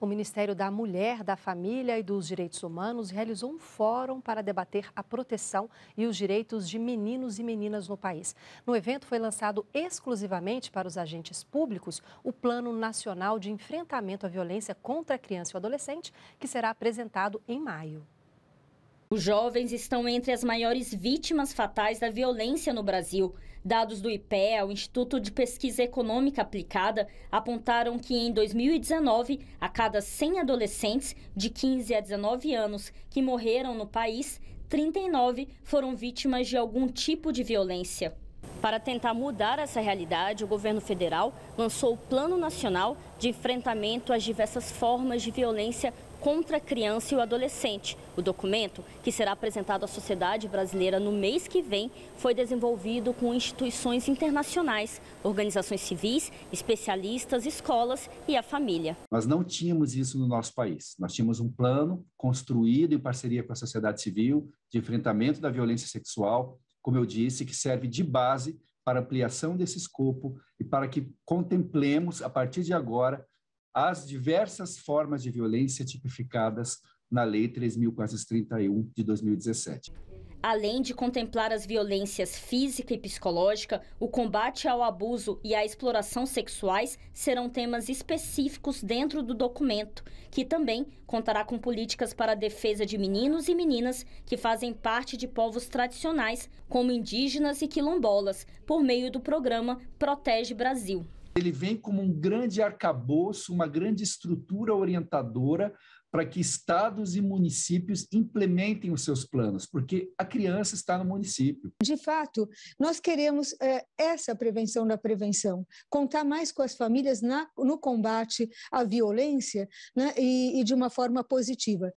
o Ministério da Mulher, da Família e dos Direitos Humanos realizou um fórum para debater a proteção e os direitos de meninos e meninas no país. No evento foi lançado exclusivamente para os agentes públicos o Plano Nacional de Enfrentamento à Violência contra a Criança e o Adolescente, que será apresentado em maio. Os jovens estão entre as maiores vítimas fatais da violência no Brasil. Dados do IPEA, o Instituto de Pesquisa Econômica Aplicada, apontaram que em 2019, a cada 100 adolescentes de 15 a 19 anos que morreram no país, 39 foram vítimas de algum tipo de violência. Para tentar mudar essa realidade, o governo federal lançou o Plano Nacional de Enfrentamento às Diversas Formas de Violência contra a Criança e o Adolescente. O documento, que será apresentado à sociedade brasileira no mês que vem, foi desenvolvido com instituições internacionais, organizações civis, especialistas, escolas e a família. Nós não tínhamos isso no nosso país. Nós tínhamos um plano construído em parceria com a sociedade civil de enfrentamento da violência sexual como eu disse, que serve de base para ampliação desse escopo e para que contemplemos, a partir de agora, as diversas formas de violência tipificadas na Lei 3.431 de 2017 além de contemplar as violências física e psicológica, o combate ao abuso e à exploração sexuais serão temas específicos dentro do documento, que também contará com políticas para a defesa de meninos e meninas que fazem parte de povos tradicionais, como indígenas e quilombolas, por meio do programa Protege Brasil ele vem como um grande arcabouço, uma grande estrutura orientadora para que estados e municípios implementem os seus planos, porque a criança está no município. De fato, nós queremos é, essa prevenção da prevenção, contar mais com as famílias na, no combate à violência né, e, e de uma forma positiva.